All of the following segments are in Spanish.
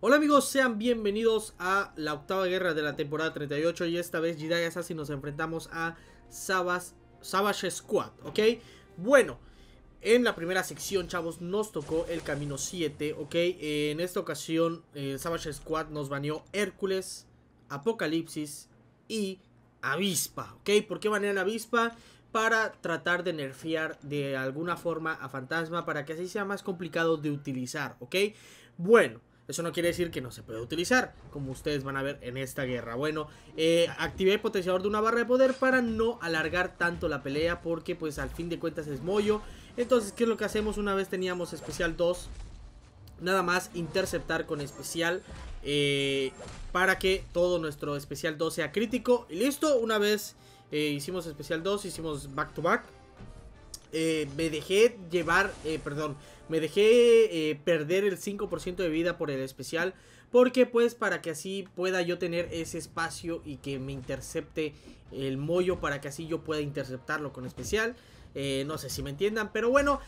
Hola amigos, sean bienvenidos a la octava guerra de la temporada 38 y esta vez Jedi Assassin nos enfrentamos a Savage Squad, ¿ok? Bueno, en la primera sección, chavos, nos tocó el camino 7, ¿ok? en esta ocasión, eh, Savage Squad nos baneó Hércules, Apocalipsis y Avispa, ¿ok? ¿Por qué banean Avispa? Para tratar de nerfear de alguna forma a Fantasma para que así sea más complicado de utilizar, ¿ok? Bueno, eso no quiere decir que no se pueda utilizar, como ustedes van a ver en esta guerra. Bueno, eh, activé potenciador de una barra de poder para no alargar tanto la pelea, porque pues al fin de cuentas es mollo. Entonces, ¿qué es lo que hacemos? Una vez teníamos especial 2, nada más interceptar con especial eh, para que todo nuestro especial 2 sea crítico. Y listo, una vez eh, hicimos especial 2, hicimos back to back. Eh, me dejé llevar, eh, perdón, me dejé eh, perder el 5% de vida por el especial. Porque pues para que así pueda yo tener ese espacio y que me intercepte el mollo para que así yo pueda interceptarlo con especial. no sé si me entiendan, pero bueno,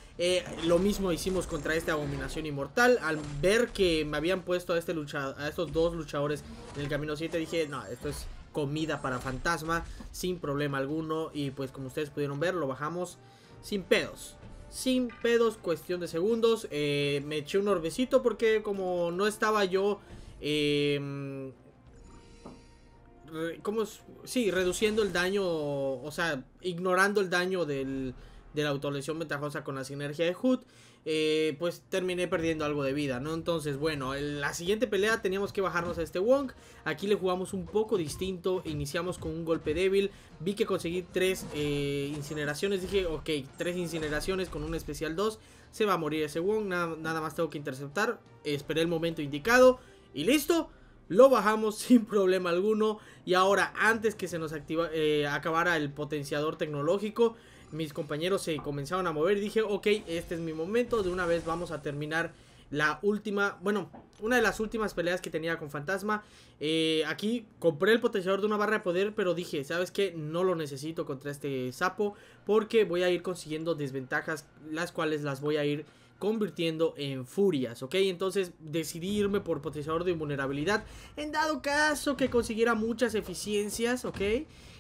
lo mismo hicimos contra esta abominación inmortal. Al ver que me habían puesto a, este luchador, a estos dos luchadores en el camino 7, dije, no, esto es comida para fantasma, sin problema alguno. Y pues como ustedes pudieron ver, lo bajamos sin pedos. Sin pedos, cuestión de segundos. Eh, me eché un orbecito porque como no estaba yo... Eh, ¿Cómo es? Sí, reduciendo el daño, o sea, ignorando el daño del, de la autolesión ventajosa con la sinergia de Hood, eh, pues terminé perdiendo algo de vida, ¿no? Entonces, bueno, en la siguiente pelea teníamos que bajarnos a este Wong. Aquí le jugamos un poco distinto, iniciamos con un golpe débil. Vi que conseguí tres eh, incineraciones, dije, ok, tres incineraciones con un especial 2. Se va a morir ese Wong, nada, nada más tengo que interceptar. Esperé el momento indicado y listo lo bajamos sin problema alguno y ahora antes que se nos activa, eh, acabara el potenciador tecnológico mis compañeros se comenzaron a mover y dije, ok, este es mi momento, de una vez vamos a terminar la última, bueno, una de las últimas peleas que tenía con Fantasma. Eh, aquí compré el potenciador de una barra de poder, pero dije, ¿sabes que No lo necesito contra este sapo porque voy a ir consiguiendo desventajas, las cuales las voy a ir convirtiendo en furias, ¿ok? Entonces decidirme por potenciador de invulnerabilidad en dado caso que consiguiera muchas eficiencias, ¿ok?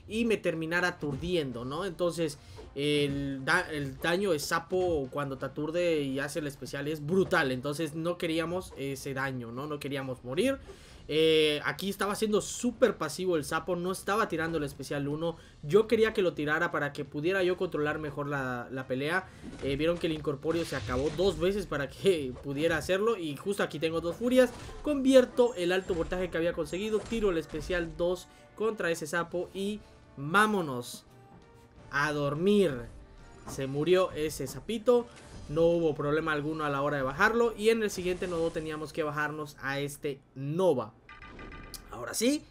Y me terminara aturdiendo, ¿no? Entonces el, el daño de sapo cuando te aturde y hace el especial es brutal, entonces no queríamos ese daño, ¿no? No queríamos morir. Eh, aquí estaba siendo súper pasivo el sapo, no estaba tirando el especial 1. Yo quería que lo tirara para que pudiera yo controlar mejor la, pelea. Eh, vieron que el incorporio se acabó dos veces para que pudiera hacerlo. Y justo aquí tengo dos furias. Convierto el alto voltaje que había conseguido. Tiro el especial 2 contra ese sapo y vámonos a dormir. Se murió ese sapito. No hubo problema alguno a la hora de bajarlo. Y en el siguiente nodo teníamos que bajarnos a este Nova. Ahora sí,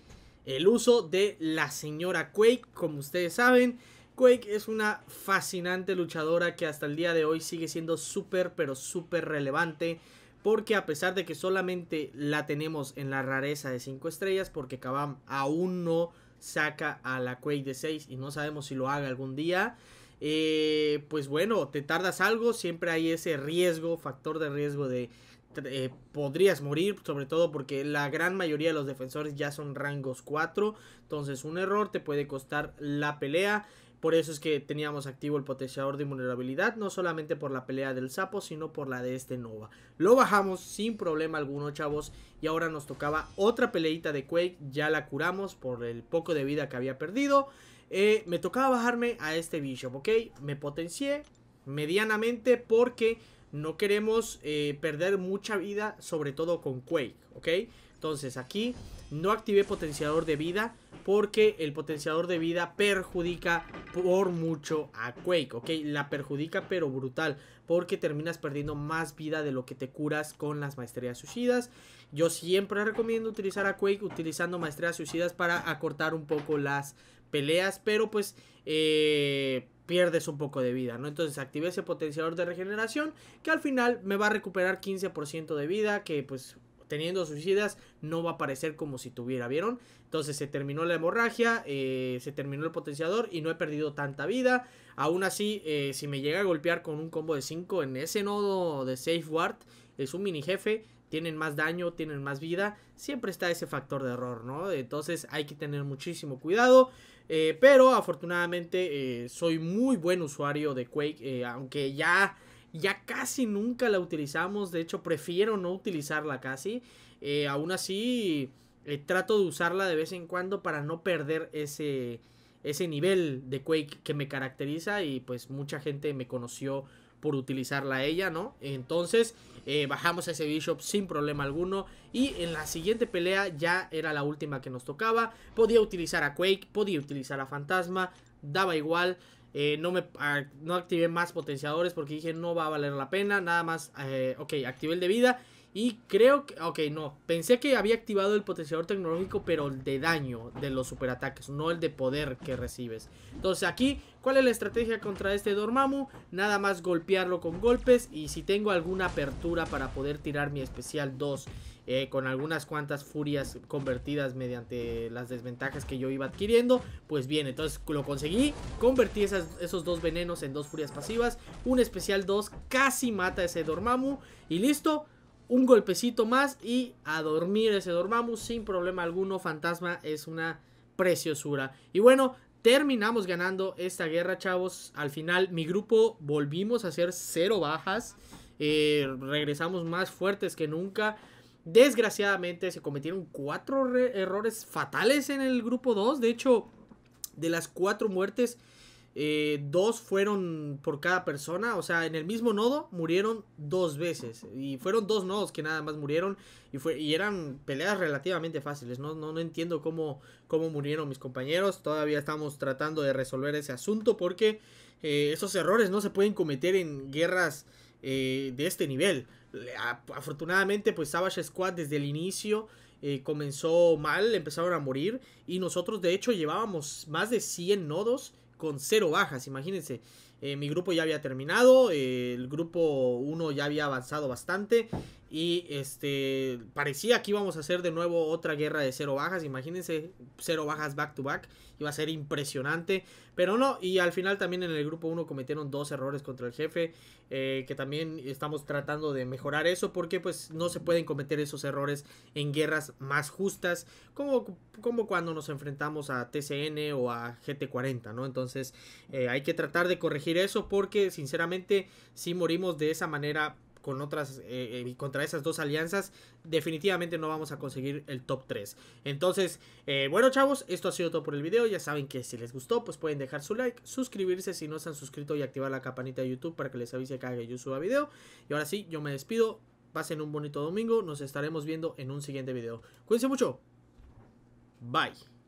el uso de la señora Quake, como ustedes saben. Quake es una fascinante luchadora que hasta el día de hoy sigue siendo súper, pero súper relevante. Porque a pesar de que solamente la tenemos en la rareza de 5 estrellas, porque Kabam aún no saca a la Quake de 6 y no sabemos si lo haga algún día. Eh, pues bueno, te tardas algo, siempre hay ese riesgo, factor de riesgo de, eh, podrías morir, sobre todo porque la gran mayoría de los defensores ya son rangos 4, entonces un error te puede costar la pelea. Por eso es que teníamos activo el potenciador de vulnerabilidad, no solamente por la pelea del sapo, sino por la de este Nova. Lo bajamos sin problema alguno, chavos, y ahora nos tocaba otra peleita de Quake, ya la curamos por el poco de vida que había perdido. Eh, me tocaba bajarme a este Bishop, ¿ok? Me potencié medianamente porque no queremos eh, perder mucha vida, sobre todo con Quake, ¿ok? Entonces aquí no activé potenciador de vida porque el potenciador de vida perjudica por mucho a Quake, ¿ok? La perjudica pero brutal porque terminas perdiendo más vida de lo que te curas con las maestrías suicidas. Yo siempre recomiendo utilizar a Quake utilizando maestrías suicidas para acortar un poco las peleas, pero pues... Eh, pierdes un poco de vida, ¿no? Entonces activé ese potenciador de regeneración que al final me va a recuperar 15% de vida, que pues teniendo suicidas no va a aparecer como si tuviera, ¿vieron? Entonces se terminó la hemorragia, eh, se terminó el potenciador y no he perdido tanta vida. Aún así, eh, si me llega a golpear con un combo de 5 en ese nodo de Safe es un mini jefe, tienen más daño, tienen más vida, siempre está ese factor de error, ¿no? Entonces hay que tener muchísimo cuidado. Eh, pero afortunadamente eh, soy muy buen usuario de Quake, eh, aunque ya, ya casi nunca la utilizamos, de hecho prefiero no utilizarla casi. aún así, trato de usarla de vez en cuando para no perder ese, ese nivel de Quake que me caracteriza y pues mucha gente me conoció por utilizarla ella, ¿no? Entonces eh, bajamos a ese Bishop sin problema alguno y en la siguiente pelea ya era la última que nos tocaba. Podía utilizar a Quake, podía utilizar a Fantasma, daba igual. Eh, no, me, ah, no activé más potenciadores porque dije no va a valer la pena. Nada más, eh, ok, activé el de vida y creo que... Ok, no. Pensé que había activado el potenciador tecnológico, pero el de daño de los superataques, no el de poder que recibes. Entonces aquí, ¿cuál es la estrategia contra este Dormammu? Nada más golpearlo con golpes y si tengo alguna apertura para poder tirar mi especial 2 eh, con algunas cuantas furias convertidas mediante las desventajas que yo iba adquiriendo, pues bien, entonces lo conseguí, convertí esos dos venenos en dos furias pasivas, un especial 2 casi mata a ese Dormammu y listo un golpecito más y a dormir ese dormamos sin problema alguno. Fantasma es una preciosura. Y bueno, terminamos ganando esta guerra, chavos. Al final, mi grupo volvimos a hacer cero bajas. Eh, regresamos más fuertes que nunca. Desgraciadamente se cometieron cuatro errores fatales en el grupo 2. De hecho, de las cuatro muertes, eh, dos fueron por cada persona, o sea, en el mismo nodo murieron dos veces. Y fueron dos nodos que nada más murieron y, eran peleas relativamente fáciles. No, no, entiendo cómo, cómo murieron mis compañeros. Todavía estamos tratando de resolver ese asunto porque eh, esos errores no se pueden cometer en guerras eh, de este nivel. Afortunadamente, pues Savage Squad desde el inicio... comenzó mal, empezaron a morir y nosotros de hecho llevábamos más de 100 nodos con cero bajas, imagínense. Eh, mi grupo ya había terminado, eh, el grupo 1 ya había avanzado bastante y este parecía que íbamos a hacer de nuevo otra guerra de cero bajas, imagínense, cero bajas back to back, iba a ser impresionante, pero no, y al final también en el grupo 1 cometieron dos errores contra el jefe, eh, que también estamos tratando de mejorar eso, porque pues no se pueden cometer esos errores en guerras más justas, como, como cuando nos enfrentamos a TCN o a GT40, ¿no? Entonces hay que tratar de corregir eso porque sinceramente si morimos de esa manera con otras eh, eh, contra esas dos alianzas, definitivamente no vamos a conseguir el top 3. Entonces, eh, bueno chavos, esto ha sido todo por el video. Ya saben que si les gustó, pues pueden dejar su like, suscribirse si no se han suscrito y activar la campanita de YouTube para que les avise cada que yo suba video. Y ahora sí, yo me despido. Pasen un bonito domingo. Nos estaremos viendo en un siguiente video. Cuídense mucho. Bye.